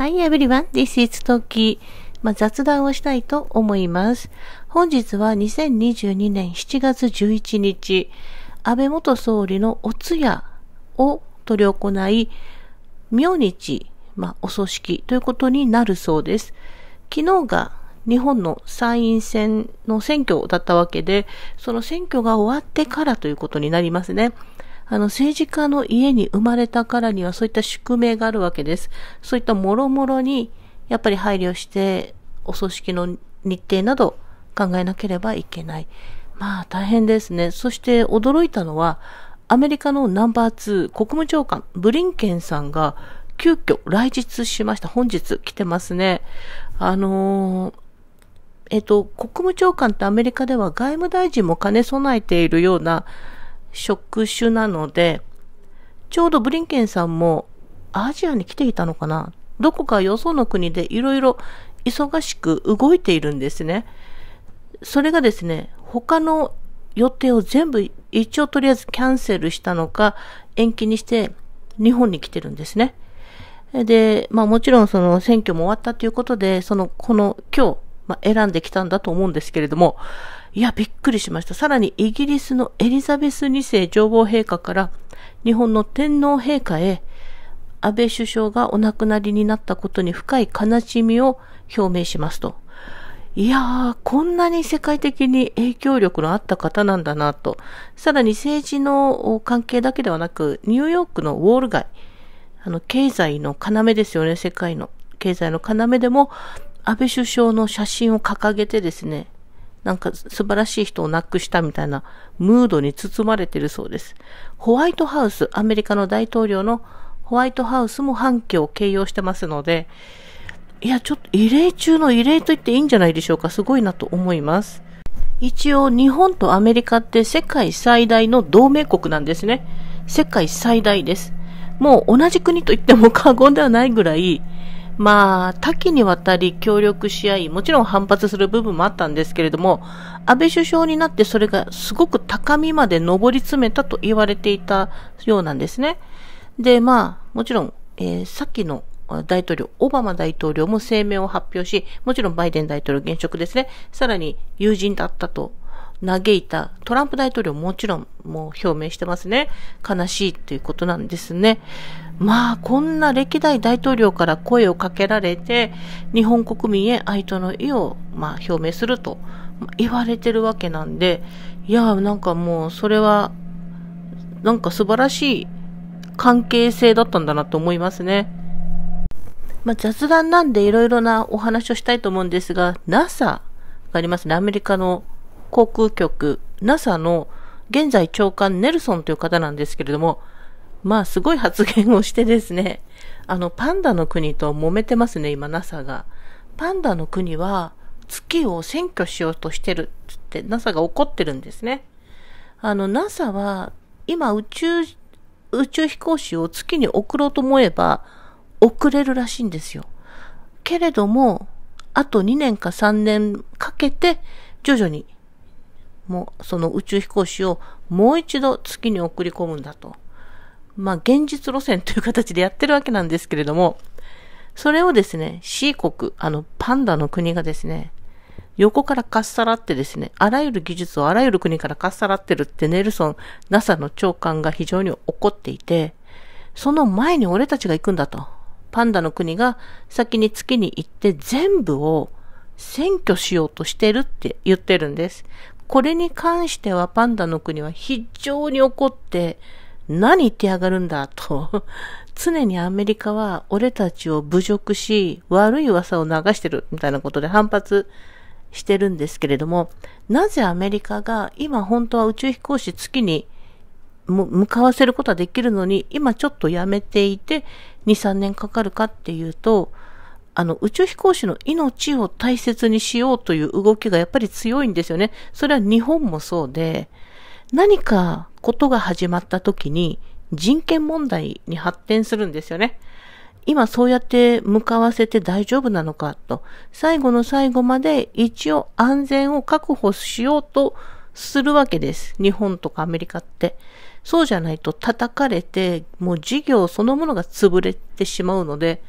Hi everyone, this is Toki. まあ、雑談をしたいと思います。本日は2022年7月11日、安倍元総理のお通夜を取り行い、明日、まあ、お葬式ということになるそうです。昨日が日本の参院選の選挙だったわけで、その選挙が終わってからということになりますね。あの、政治家の家に生まれたからにはそういった宿命があるわけです。そういったもろもろに、やっぱり配慮して、お葬式の日程など考えなければいけない。まあ、大変ですね。そして驚いたのは、アメリカのナンバー2国務長官、ブリンケンさんが、急遽来日しました。本日来てますね。あのー、えっと、国務長官ってアメリカでは外務大臣も兼ね備えているような職種なので、ちょうどブリンケンさんもアジアに来ていたのかなどこかよその国でいろいろ忙しく動いているんですね。それがですね、他の予定を全部一応とりあえずキャンセルしたのか延期にして日本に来てるんですね。で、まあもちろんその選挙も終わったということで、そのこの今日まあ、選んできたんだと思うんですけれども、いや、びっくりしました。さらにイギリスのエリザベス2世女王陛下から日本の天皇陛下へ安倍首相がお亡くなりになったことに深い悲しみを表明しますと。いやー、こんなに世界的に影響力のあった方なんだなと。さらに政治の関係だけではなく、ニューヨークのウォール街、あの、経済の要ですよね、世界の。経済の要でも、安倍首相の写真を掲げてですね、なんか素晴らしい人を亡くしたみたいなムードに包まれてるそうです。ホワイトハウス、アメリカの大統領のホワイトハウスも反旗を形容してますので、いや、ちょっと異例中の異例と言っていいんじゃないでしょうか。すごいなと思います。一応、日本とアメリカって世界最大の同盟国なんですね。世界最大です。もう同じ国と言っても過言ではないぐらい、まあ、多岐にわたり協力し合い、もちろん反発する部分もあったんですけれども、安倍首相になってそれがすごく高みまで上り詰めたと言われていたようなんですね。で、まあ、もちろん、えー、さっきの大統領、オバマ大統領も声明を発表し、もちろんバイデン大統領現職ですね、さらに友人だったと嘆いたトランプ大統領もちろんもう表明してますね。悲しいということなんですね。まあ、こんな歴代大統領から声をかけられて、日本国民へ哀悼の意を、まあ、表明すると言われてるわけなんで、いや、なんかもう、それは、なんか素晴らしい関係性だったんだなと思いますね。まあ、雑談なんでいろいろなお話をしたいと思うんですが、NASA がありますね。アメリカの航空局 NASA の現在長官ネルソンという方なんですけれども、まあすごい発言をしてですね、あのパンダの国と揉めてますね、今 NASA が。パンダの国は月を占拠しようとしてるっつって NASA が怒ってるんですね。あの NASA は今宇宙、宇宙飛行士を月に送ろうと思えば送れるらしいんですよ。けれども、あと2年か3年かけて徐々にもうその宇宙飛行士をもう一度月に送り込むんだと。まあ、現実路線という形でやってるわけなんですけれども、それをですね、C 国、あの、パンダの国がですね、横からかっさらってですね、あらゆる技術をあらゆる国からかっさらってるってネルソン、NASA の長官が非常に怒っていて、その前に俺たちが行くんだと。パンダの国が先に月に行って全部を占拠しようとしてるって言ってるんです。これに関してはパンダの国は非常に怒って、何言ってやがるんだと、常にアメリカは俺たちを侮辱し、悪い噂を流してるみたいなことで反発してるんですけれども、なぜアメリカが今本当は宇宙飛行士月に向かわせることはできるのに、今ちょっとやめていて、2、3年かかるかっていうと、あの、宇宙飛行士の命を大切にしようという動きがやっぱり強いんですよね。それは日本もそうで、何かことが始まった時に人権問題に発展するんですよね。今そうやって向かわせて大丈夫なのかと、最後の最後まで一応安全を確保しようとするわけです。日本とかアメリカって。そうじゃないと叩かれて、もう事業そのものが潰れてしまうので、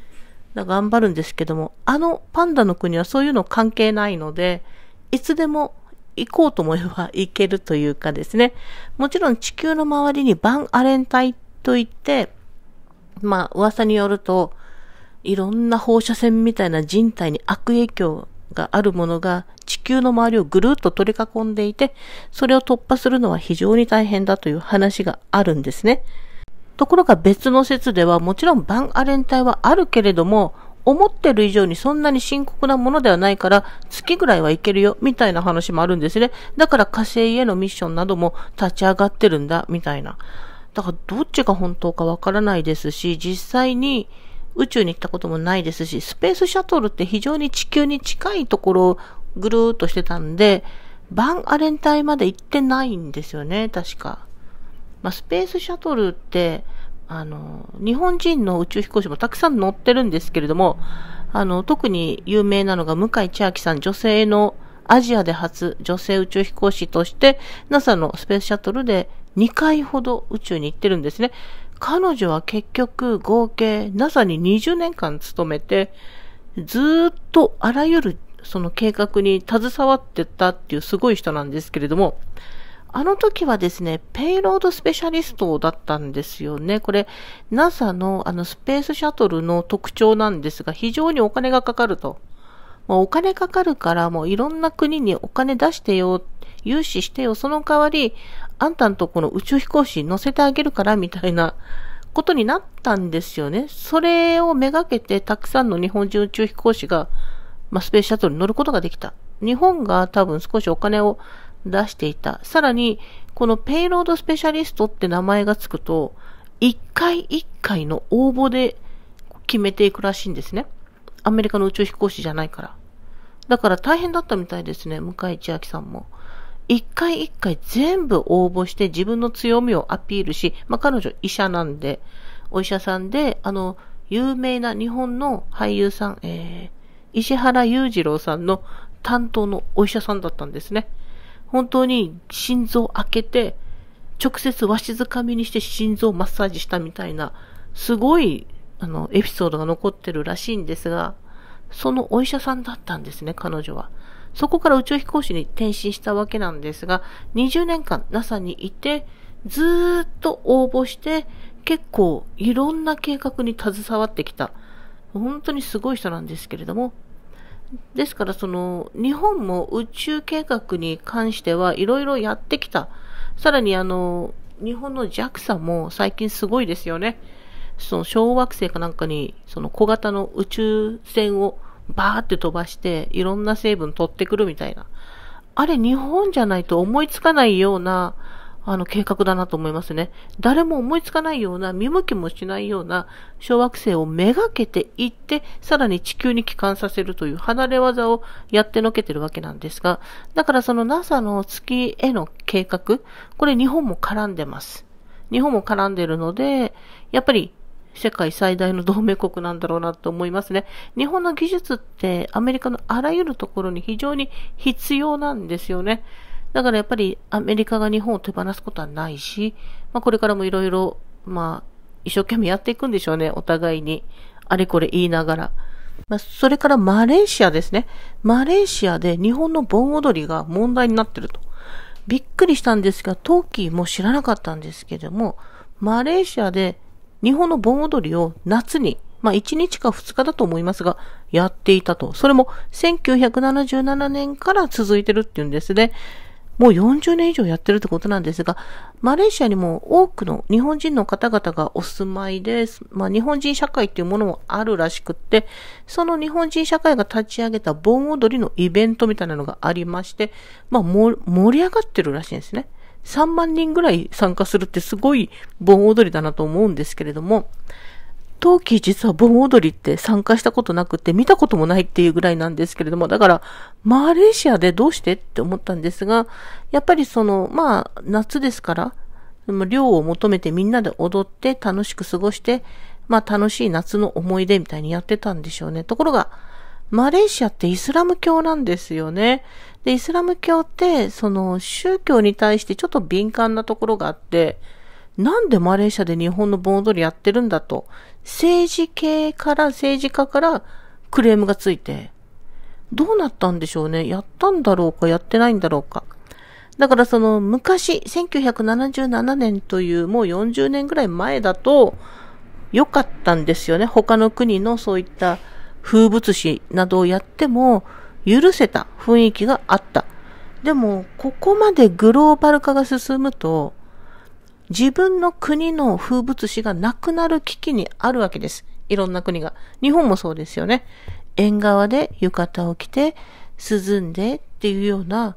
頑張るんですけども、あのパンダの国はそういうの関係ないので、いつでも行こうと思えば行けるというかですね、もちろん地球の周りにバンアレン帯といって、まあ噂によると、いろんな放射線みたいな人体に悪影響があるものが地球の周りをぐるっと取り囲んでいて、それを突破するのは非常に大変だという話があるんですね。ところが別の説ではもちろんバンアレン体はあるけれども、思ってる以上にそんなに深刻なものではないから、月ぐらいはいけるよ、みたいな話もあるんですね。だから火星へのミッションなども立ち上がってるんだ、みたいな。だからどっちが本当かわからないですし、実際に宇宙に行ったこともないですし、スペースシャトルって非常に地球に近いところをぐるーっとしてたんで、バンアレン体まで行ってないんですよね、確か。まあ、スペースシャトルって、あの、日本人の宇宙飛行士もたくさん乗ってるんですけれども、あの、特に有名なのが向井千秋さん、女性のアジアで初女性宇宙飛行士として NASA のスペースシャトルで2回ほど宇宙に行ってるんですね。彼女は結局合計 NASA に20年間勤めて、ずっとあらゆるその計画に携わってたっていうすごい人なんですけれども、あの時はですね、ペイロードスペシャリストだったんですよね。これ、NASA のあのスペースシャトルの特徴なんですが、非常にお金がかかると。もうお金かかるから、もういろんな国にお金出してよ、融資してよ、その代わり、あんたんとこの宇宙飛行士乗せてあげるから、みたいなことになったんですよね。それをめがけて、たくさんの日本人宇宙飛行士が、まあ、スペースシャトルに乗ることができた。日本が多分少しお金を出していた。さらに、このペイロードスペシャリストって名前がつくと、一回一回の応募で決めていくらしいんですね。アメリカの宇宙飛行士じゃないから。だから大変だったみたいですね、向井千秋さんも。一回一回全部応募して自分の強みをアピールし、まあ、彼女医者なんで、お医者さんで、あの、有名な日本の俳優さん、えー、石原裕次郎さんの担当のお医者さんだったんですね。本当に心臓開けて、直接わしづかみにして心臓マッサージしたみたいな、すごい、あの、エピソードが残ってるらしいんですが、そのお医者さんだったんですね、彼女は。そこから宇宙飛行士に転身したわけなんですが、20年間 NASA にいて、ずーっと応募して、結構いろんな計画に携わってきた。本当にすごい人なんですけれども、ですからその日本も宇宙計画に関してはいろいろやってきた。さらにあの日本の JAXA も最近すごいですよね。その小惑星かなんかにその小型の宇宙船をバーって飛ばしていろんな成分取ってくるみたいな。あれ日本じゃないと思いつかないようなあの、計画だなと思いますね。誰も思いつかないような、見向きもしないような小惑星をめがけていって、さらに地球に帰還させるという離れ技をやってのけてるわけなんですが、だからその NASA の月への計画、これ日本も絡んでます。日本も絡んでるので、やっぱり世界最大の同盟国なんだろうなと思いますね。日本の技術ってアメリカのあらゆるところに非常に必要なんですよね。だからやっぱりアメリカが日本を手放すことはないし、まあこれからもいろいろ、まあ一生懸命やっていくんでしょうね、お互いに。あれこれ言いながら。まあ、それからマレーシアですね。マレーシアで日本の盆踊りが問題になってると。びっくりしたんですが、トーキーも知らなかったんですけども、マレーシアで日本の盆踊りを夏に、まあ1日か2日だと思いますが、やっていたと。それも1977年から続いてるっていうんですね。もう40年以上やってるってことなんですが、マレーシアにも多くの日本人の方々がお住まいです。まあ、日本人社会っていうものもあるらしくって、その日本人社会が立ち上げた盆踊りのイベントみたいなのがありまして、まあ、盛り上がってるらしいんですね。3万人ぐらい参加するってすごい盆踊りだなと思うんですけれども、冬季実は盆踊りって参加したことなくて見たこともないっていうぐらいなんですけれども、だからマレーシアでどうしてって思ったんですが、やっぱりその、まあ夏ですから、量を求めてみんなで踊って楽しく過ごして、まあ楽しい夏の思い出みたいにやってたんでしょうね。ところが、マレーシアってイスラム教なんですよね。で、イスラム教って、その宗教に対してちょっと敏感なところがあって、なんでマレーシアで日本の盆踊りやってるんだと、政治系から政治家からクレームがついて、どうなったんでしょうね。やったんだろうか、やってないんだろうか。だからその昔、1977年というもう40年ぐらい前だと、良かったんですよね。他の国のそういった風物詩などをやっても、許せた雰囲気があった。でも、ここまでグローバル化が進むと、自分の国の風物詩がなくなる危機にあるわけです。いろんな国が。日本もそうですよね。縁側で浴衣を着て、涼んでっていうような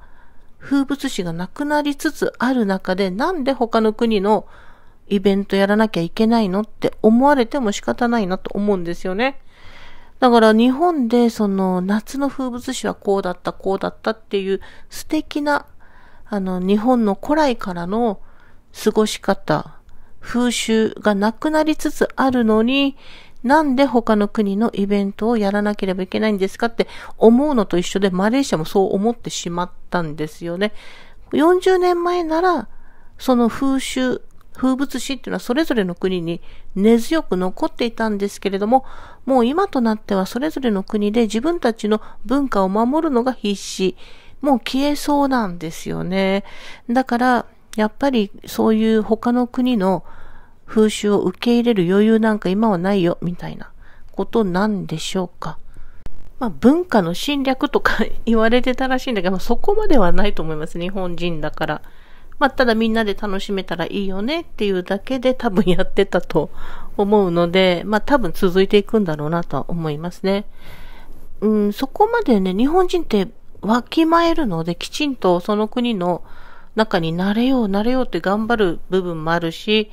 風物詩がなくなりつつある中で、なんで他の国のイベントやらなきゃいけないのって思われても仕方ないなと思うんですよね。だから日本でその夏の風物詩はこうだったこうだったっていう素敵なあの日本の古来からの過ごし方、風習がなくなりつつあるのに、なんで他の国のイベントをやらなければいけないんですかって思うのと一緒で、マレーシアもそう思ってしまったんですよね。40年前なら、その風習、風物詩っていうのはそれぞれの国に根強く残っていたんですけれども、もう今となってはそれぞれの国で自分たちの文化を守るのが必死。もう消えそうなんですよね。だから、やっぱりそういう他の国の風習を受け入れる余裕なんか今はないよ、みたいなことなんでしょうか。まあ、文化の侵略とか言われてたらしいんだけど、まあ、そこまではないと思います、日本人だから。まあ、ただみんなで楽しめたらいいよねっていうだけで多分やってたと思うので、まあ多分続いていくんだろうなとは思いますね。うん、そこまでね、日本人ってわきまえるので、きちんとその国の中になれよう、なれようって頑張る部分もあるし、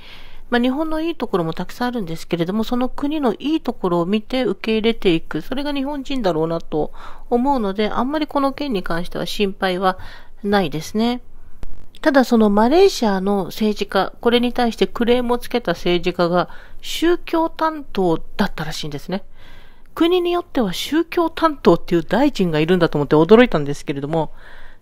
まあ、日本のいいところもたくさんあるんですけれども、その国のいいところを見て受け入れていく、それが日本人だろうなと思うので、あんまりこの件に関しては心配はないですね。ただそのマレーシアの政治家、これに対してクレームをつけた政治家が宗教担当だったらしいんですね。国によっては宗教担当っていう大臣がいるんだと思って驚いたんですけれども、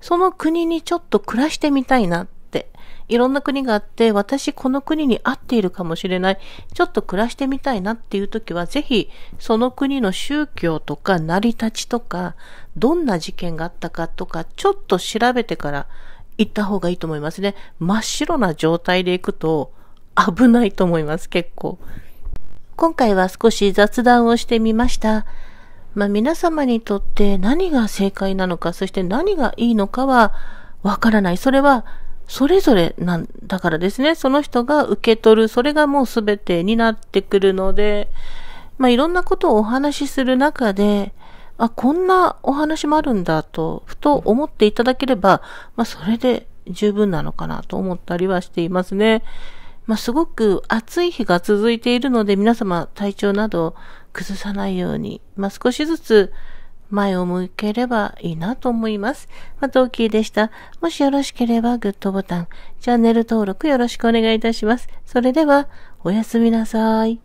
その国にちょっと暮らしてみたいなって、いろんな国があって、私この国に合っているかもしれない、ちょっと暮らしてみたいなっていう時は、ぜひ、その国の宗教とか、成り立ちとか、どんな事件があったかとか、ちょっと調べてから行った方がいいと思いますね。真っ白な状態で行くと、危ないと思います、結構。今回は少し雑談をしてみました。まあ、皆様にとって何が正解なのか、そして何がいいのかはわからない。それはそれぞれなんだからですね。その人が受け取る、それがもう全てになってくるので、まあ、いろんなことをお話しする中で、あ、こんなお話もあるんだと、ふと思っていただければ、まあ、それで十分なのかなと思ったりはしていますね。まあ、すごく暑い日が続いているので、皆様体調など崩さないように、まあ、少しずつ前を向ければいいなと思います。まトーキーでした。もしよろしければグッドボタン、チャンネル登録よろしくお願いいたします。それでは、おやすみなさい。